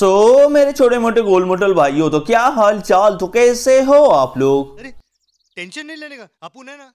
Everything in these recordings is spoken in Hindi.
सो so, मेरे छोटे मोटे गोल मोटल हो तो क्या हाल चाल तो कैसे हो आप लोग अरे टेंशन नहीं लेने का अपन ना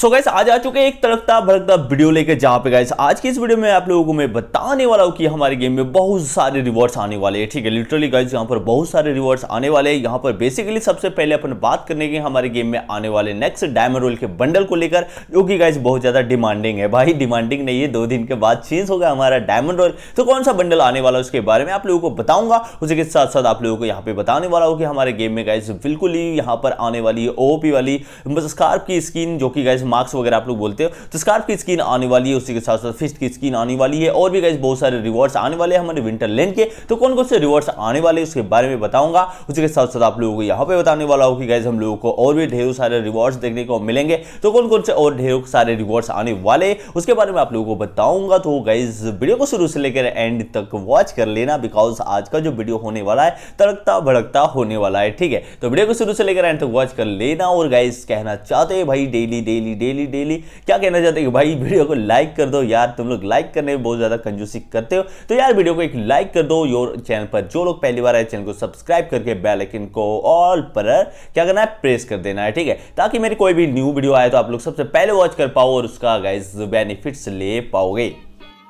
सो so गैस आज आ चुके एक तड़कता भड़कता वीडियो लेकर जहां पे गैस आज की इस वीडियो में आप लोगों को मैं बताने वाला हूँ कि हमारे गेम में बहुत सारे रिवॉर्ड्स आने वाले हैं ठीक है लिटरली गैस यहाँ पर बहुत सारे रिवॉर्ड्स आने वाले हैं यहाँ पर बेसिकली सबसे पहले अपन बात करने के हमारे गेम में आने वाले नेक्स्ट डायमंड रोल के बंडल को लेकर जो कि गैस बहुत ज़्यादा डिमांडिंग है भाई डिमांडिंग नहीं है दो दिन के बाद चेंज होगा हमारा डायमंड रोल तो कौन सा बंडल आने वाला है उसके बारे में आप लोगों को बताऊंगा उसी के साथ साथ आप लोगों को यहाँ पे बताने वाला हूँ कि हमारे गेम में गैस बिल्कुल ही यहाँ पर आने वाली ओ ओपी वाली स्कार्प मतलब की स्किन जो कि गैस गाइज मार्क्स वगैरह आप लोग बोलते हो तो स्कार्फ की स्किन आने वाली है उसी के साथ साथ फिस्ट की स्किन आने वाली है और भी गाइज बहुत सारे रिवॉर्ड्स आने वाले हैं हमारे विंटर लेन के तो कौन कौन से रिवॉर्ड्स आने वाले उसके बारे में बताऊंगा उसी के साथ साथ आप लोगों को यहाँ पे बताने वाला हो कि गाइज हम लोगों को और भी ढेरों सारे रिवॉर्ड्स देखने को मिलेंगे तो कौन कौन से और ढेरों सारे रिवॉर्ड्स आने वाले उसके बारे में आप लोगों को बताऊंगा तो गाइज वीडियो को शुरू से लेकर एंड तक वॉच कर लेना बिकॉज आज का जो वीडियो होने वाला है तड़कता भड़कता होने वाला है ठीक है तो वीडियो को शुरू से लेकर एंड तक वॉच कर लेना और गाइज कहना चाहते हैं भाई daily daily daily daily daily क्या कहना चाहते हो भाई वीडियो को लाइक कर दो यार तुम लोग लाइक करने में बहुत ज़्यादा कंजूसी करते हो तो यार वीडियो को एक लाइक कर दो योर चैनल पर जो लोग पहली बार आए चैनल को सब्सक्राइब करके बेलाइकिन को ऑल पर क्या करना है प्रेस कर देना है ठीक है ताकि मेरी कोई भी न्यू वीडियो आए तो आप लोग सबसे पहले वॉच कर पाओ और उसका गाइज बेनिफिट्स ले पाओगे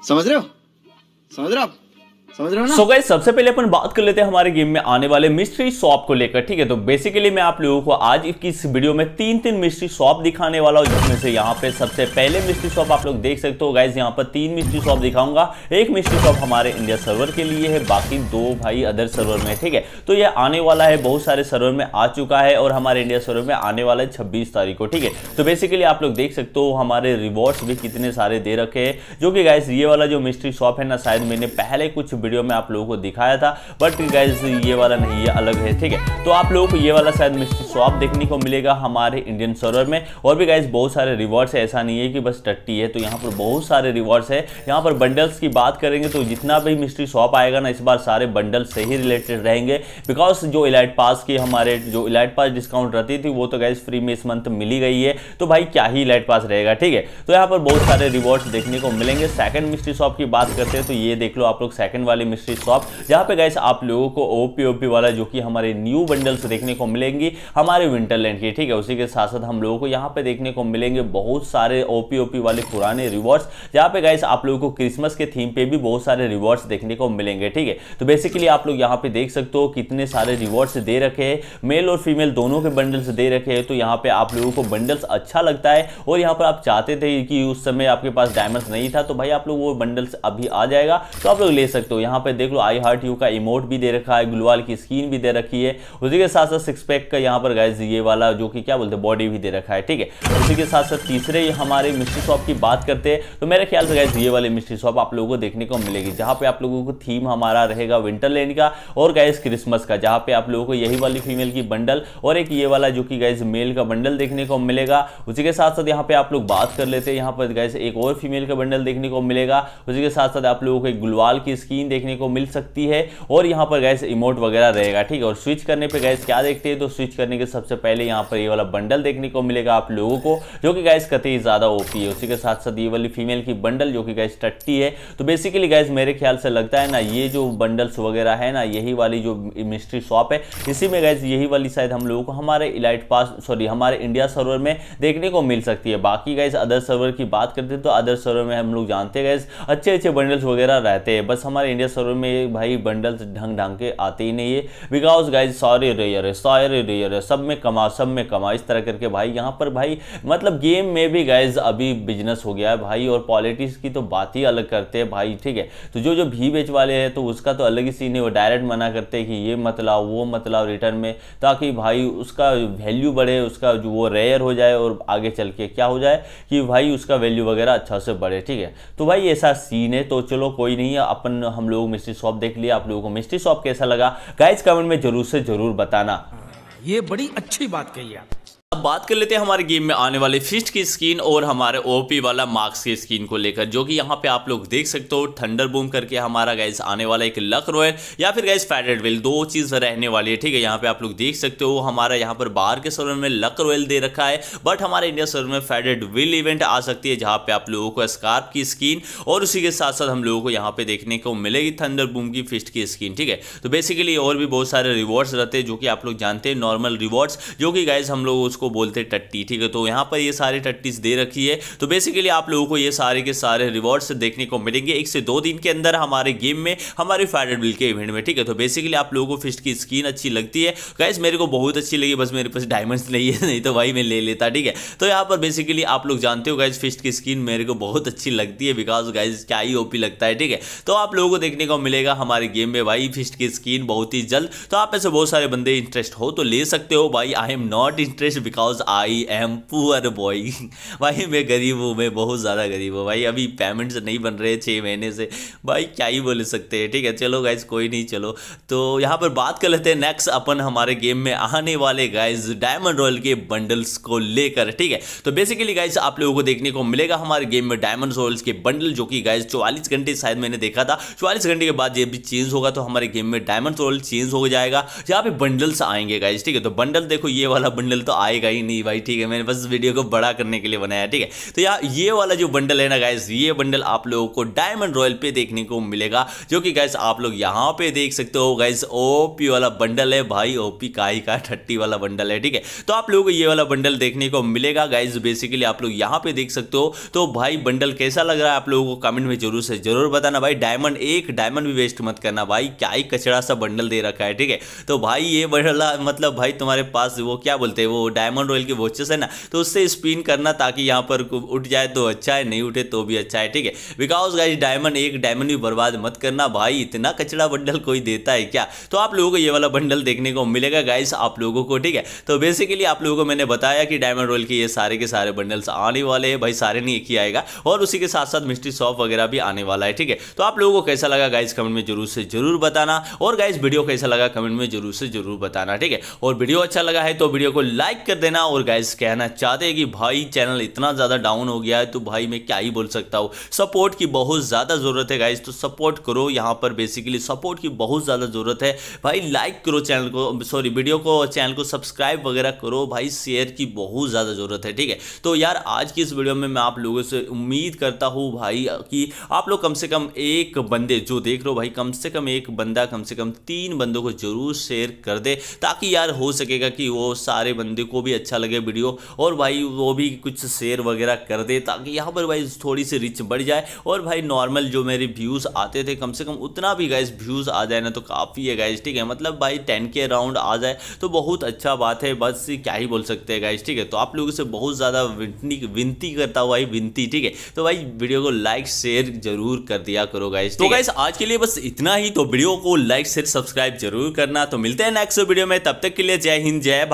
समझ रहे हो समझ रहे हो समझ रहे हो ना सो so सबसे पहले अपन बात कर लेते हैं हमारे गेम में आने वाले मिस्ट्री शॉप को लेकर ठीक है तो बेसिकली मैं आप लोगों को आज की इस वीडियो में तीन तीन मिस्ट्री शॉप दिखाने वाला हूँ जिसमें से यहाँ पे सबसे पहले मिस्ट्री शॉप आप लोग देख सकते हो गाइज यहाँ पर तीन मिस्ट्री शॉप दिखाऊंगा एक मिस्ट्री शॉप हमारे इंडिया सर्वर के लिए है बाकी दो भाई अदर सर्वर में ठीक है तो यह आने वाला है बहुत सारे सर्वर में आ चुका है और हमारे इंडिया सर्वर में आने वाला है छब्बीस तारीख को ठीक है तो बेसिकली आप लोग देख सकते हो हमारे रिवॉर्ड्स भी कितने सारे दे रखे हैं जो कि गाइज ये वाला जो मिस्ट्री शॉप है ना शायद मैंने पहले कुछ वीडियो में आप लोगों को दिखाया था बट गाइज ये वाला नहीं ये अलग है ठीक है तो आप लोगों को ये वाला शायद मिस्ट्री स्वाप देखने को मिलेगा हमारे इंडियन सर्वर में और भी गाइज बहुत सारे रिवॉर्ड्स है ऐसा नहीं है कि बस टट्टी है तो यहाँ पर बहुत सारे रिवॉर्ड्स है यहाँ पर बंडल्स की बात करेंगे तो जितना भी मिस्ट्री स्वाप आएगा ना इस बार सारे बंडल से ही रिलेटेड रहेंगे बिकॉज जो इलाइट पास की हमारे जो इलाइट पास डिस्काउंट रहती थी वो तो गाइज फ्री में इस मंथ मिली गई है तो भाई क्या ही इलाइट पास रहेगा ठीक है तो यहाँ पर बहुत सारे रिवॉर्ड्स देखने को मिलेंगे सेकंड मिस्ट्री शॉप की बात करते हैं तो ये देख लो आप लोग सेकंड वाली मिस्ट्री शॉप जहाँ पे गैस आप लोगों को ओपी ओपी वाला जो कि हमारे न्यू बंडल्स देखने को मिलेंगी हमारे विंटरलैंड के ठीक है उसी के साथ साथ हम लोगों को यहाँ पे देखने को मिलेंगे बहुत सारे ओपी ओपी वाले पुराने रिवॉर्ड्स जहाँ पे गैस आप लोगों को क्रिसमस के थीम पे भी बहुत सारे रिवॉर्ड्स देखने को मिलेंगे ठीक है तो बेसिकली आप लोग यहाँ पे देख सकते हो कितने सारे रिवॉर्ड्स दे रखे हैं मेल और फीमेल दोनों के बंडल्स दे रखे हैं तो यहाँ पे आप लोगों को बंडल्स अच्छा लगता है और यहाँ पर आप चाहते थे कि उस समय आपके पास डायमंड्स नहीं था तो भाई आप लोग वो बंडल्स अभी आ जाएगा तो आप लोग ले सकते हो तो यहाँ पे देख लो आई हार्ट यू का इमोट भी दे रखा है ग्लूवाल की स्क्रीन भी दे रखी है उसी के साथ साथ सिक्स पैक का यहाँ पर गैस ये वाला जो कि क्या बोलते हैं बॉडी भी दे रखा है ठीक है उसी के साथ साथ तीसरे हमारे मिस्ट्री शॉप की बात करते हैं तो मेरे ख्याल से गैस ये वाले मिस्ट्री शॉप आप लोगों को देखने को मिलेगी जहाँ पे आप लोगों को थीम हमारा रहेगा विंटरलैंड का और गैस क्रिसमस का जहाँ पे आप लोगों को यही वाली फीमेल की बंडल और एक ये वाला जो कि गैस मेल का बंडल देखने को मिलेगा उसी के साथ साथ यहाँ पे आप लोग बात कर लेते हैं यहाँ पर गैस एक और फीमेल का बंडल देखने को मिलेगा उसी के साथ साथ आप लोगों को एक गुलवाल की स्कीम स्क्रीन देखने को मिल सकती है और यहाँ पर गैस इमोट वगैरह रहेगा ठीक है और स्विच करने पर गैस क्या देखते हैं तो स्विच करने के सबसे पहले यहाँ पर ये वाला बंडल देखने को मिलेगा आप लोगों को जो कि गैस कतई ज़्यादा ओपी है उसी के साथ साथ ये वाली फीमेल की बंडल जो कि गैस टट्टी है तो बेसिकली गैस मेरे ख्याल से लगता है ना ये जो बंडल्स वगैरह है ना यही वाली जो मिस्ट्री शॉप है इसी में गैस यही वाली शायद हम लोगों को हमारे इलाइट पास सॉरी हमारे इंडिया सर्वर में देखने को मिल सकती है बाकी गैस अदर सर्वर की बात करते हैं तो अदर सर्वर में हम लोग जानते हैं गैस अच्छे अच्छे बंडल्स वगैरह रहते हैं बस हमारे इंडिया सर्वर में भाई बंडल्स ढंग ढंग के आते ही नहीं है बिकॉज गाइज सॉरी रेयर है सॉरी रेयर है सब में कमा सब में कमा इस तरह करके भाई यहाँ पर भाई मतलब गेम में भी गाइज अभी बिजनेस हो गया है भाई और पॉलिटिक्स की तो बात ही अलग करते हैं भाई ठीक है तो जो जो भी बेच वाले हैं तो उसका तो अलग ही सीन है वो डायरेक्ट मना करते हैं कि ये मत लाओ वो मत लाओ रिटर्न में ताकि भाई उसका वैल्यू बढ़े उसका जो वो रेयर हो जाए और आगे चल के क्या हो जाए कि भाई उसका वैल्यू वगैरह अच्छा से बढ़े ठीक है तो भाई ऐसा सीन है तो चलो कोई नहीं अपन हम हम लोग मिस्ट्री शॉप देख लिया आप लोगों को मिस्ट्री शॉप कैसा लगा गाइज कमेंट में जरूर से जरूर बताना ये बड़ी अच्छी बात कही आप अब बात कर लेते हैं हमारे गेम में आने वाले फिस्ट की स्किन और हमारे ओपी वाला मार्क्स की स्किन को लेकर जो कि यहाँ पे आप लोग देख सकते हो थंडर बूम करके हमारा गाइज आने वाला एक लक रॉयल या फिर गाइज फैडेड विल दो चीज़ रहने वाली है ठीक है यहाँ पे आप लोग देख सकते हो हमारा यहाँ पर बाहर के सर्वर में लक रॉयल दे रखा है बट हमारे इंडिया सर्वर में फेडेड विल इवेंट आ सकती है जहाँ पे आप लोगों को स्कार्प की स्किन और उसी के साथ साथ हम लोगों को यहाँ पे देखने को मिलेगी थंडर बूम की फिस्ट की स्किन ठीक है तो बेसिकली और भी बहुत सारे रिवॉर्ड्स रहते हैं जो कि आप लोग जानते हैं नॉर्मल रिवॉर्ड्स जो कि गाइज हम लोग उसको इसको बोलते हैं टट्टी ठीक है तो यहाँ पर ये सारे टट्टीज दे रखी है तो बेसिकली आप लोगों को ये सारे के सारे रिवॉर्ड्स देखने को मिलेंगे एक से दो दिन के अंदर हमारे गेम में हमारे फाइडर बिल के इवेंट में ठीक है तो बेसिकली आप लोगों को फिस्ट की स्क्रीन अच्छी लगती है गैस मेरे को बहुत अच्छी लगी बस मेरे पास डायमंड्स नहीं है नहीं तो वही मैं ले लेता ठीक है तो यहाँ पर बेसिकली आप लोग जानते हो गैस फिस्ट की स्क्रीन मेरे को बहुत अच्छी लगती है बिकॉज गैस क्या ही ओपी लगता है ठीक है तो आप लोगों को देखने को मिलेगा हमारे गेम में भाई फिस्ट की स्क्रीन बहुत ही जल्द तो आप ऐसे बहुत सारे बंदे इंटरेस्ट हो तो ले सकते हो भाई I am not interest because I am poor boy भाई मैं गरीब हूँ मैं बहुत ज़्यादा गरीब हूँ भाई अभी पेमेंट्स नहीं बन रहे छः महीने से भाई क्या ही बोल सकते हैं ठीक है चलो गाइज कोई नहीं चलो तो यहाँ पर बात कर लेते हैं नेक्स्ट अपन हमारे गेम में आने वाले गाइज डायमंड रॉयल के बंडल्स को लेकर ठीक है तो बेसिकली गाइज आप लोगों को देखने को मिलेगा हमारे गेम में डायमंड रॉयल्स के बंडल जो कि गाइज चौवालीस घंटे शायद मैंने देखा था चौवालीस घंटे के बाद ये भी चेंज होगा तो हमारे गेम में डायमंड रॉयल चेंज हो जाएगा यहाँ पे बंडल्स आएंगे गाइज ठीक है तो बंडल देखो ये वाला बंडल तो आएगा ही नहीं भाई ठीक है मैंने बस वीडियो को बड़ा करने के लिए बनाया ठीक है तो यार ये वाला जो बंडल है ना गाइस ये बंडल आप लोगों को डायमंड रॉयल पे देखने को मिलेगा जो कि गाइस आप लोग यहाँ पे देख सकते हो गाइस ओपी वाला बंडल है भाई ओपी का ही का ठट्टी वाला बंडल है ठीक है तो आप लोगों को ये वाला बंडल देखने को मिलेगा गाइज बेसिकली आप लोग यहाँ पे देख सकते हो तो भाई बंडल कैसा लग रहा है आप लोगों को कमेंट में जरूर से जरूर बताना भाई डायमंड एक डायमंड भी वेस्ट मत करना भाई क्या ही कचरा सा बंडल दे रखा है ठीक है तो भाई ये बंडल मतलब भाई तुम्हारे पास वो क्या बोलते हैं वो डायमंड डायमंड रॉयल की वॉचेस है ना तो उससे स्पिन करना ताकि यहाँ पर उठ जाए तो अच्छा है नहीं उठे तो भी अच्छा है ठीक है बिकॉज गाइज डायमंड एक डायमंड भी बर्बाद मत करना भाई इतना कचरा बंडल कोई देता है क्या तो आप लोगों को ये वाला बंडल देखने को मिलेगा गाइज आप लोगों को ठीक है तो बेसिकली आप लोगों को मैंने बताया कि डायमंड रॉयल के ये सारे के सारे बंडल्स आने वाले हैं भाई सारे नहीं एक ही आएगा और उसी के साथ साथ मिस्ट्री सॉफ वगैरह भी आने वाला है ठीक है तो आप लोगों को कैसा लगा गाइज कमेंट में जरूर से जरूर बताना और गाइज वीडियो कैसा लगा कमेंट में जरूर से जरूर बताना ठीक है और वीडियो अच्छा लगा है तो वीडियो को लाइक कर देना और गाइज कहना चाहते हैं कि भाई चैनल इतना ज़्यादा डाउन हो गया है तो भाई मैं क्या ही बोल सकता हूँ सपोर्ट की बहुत ज़्यादा ज़रूरत है गाइज तो सपोर्ट करो यहाँ पर बेसिकली सपोर्ट की बहुत ज़्यादा ज़रूरत है भाई लाइक करो चैनल को सॉरी वीडियो को चैनल को सब्सक्राइब वगैरह करो भाई शेयर की बहुत ज़्यादा ज़रूरत है ठीक है तो यार आज की इस वीडियो में मैं आप लोगों से उम्मीद करता हूँ भाई कि आप लोग कम से कम एक बंदे जो देख रहे हो भाई कम से कम एक बंदा कम से कम तीन बंदों को जरूर शेयर कर दे ताकि यार हो सकेगा कि वो सारे बंदे को भी अच्छा लगे वीडियो और भाई वो भी कुछ शेयर वगैरह कर दे ताकि यहाँ पर भाई थोड़ी सी रिच बढ़ जाए और भाई नॉर्मल जो मेरे व्यूज़ आते थे कम से कम उतना भी गाइज व्यूज़ आ जाए ना तो काफ़ी है गाइज ठीक है मतलब भाई टेन के अराउंड आ जाए तो बहुत अच्छा बात है बस क्या ही बोल सकते हैं गाइज ठीक है तो आप लोगों से बहुत ज़्यादा विनती करता हुआ विनती ठीक है तो भाई वीडियो को लाइक शेयर जरूर कर दिया करो गाइज तो गाइज आज के लिए बस इतना ही तो वीडियो को लाइक शेयर सब्सक्राइब जरूर करना तो मिलते हैं नेक्स्ट वीडियो में तब तक के लिए जय हिंद जय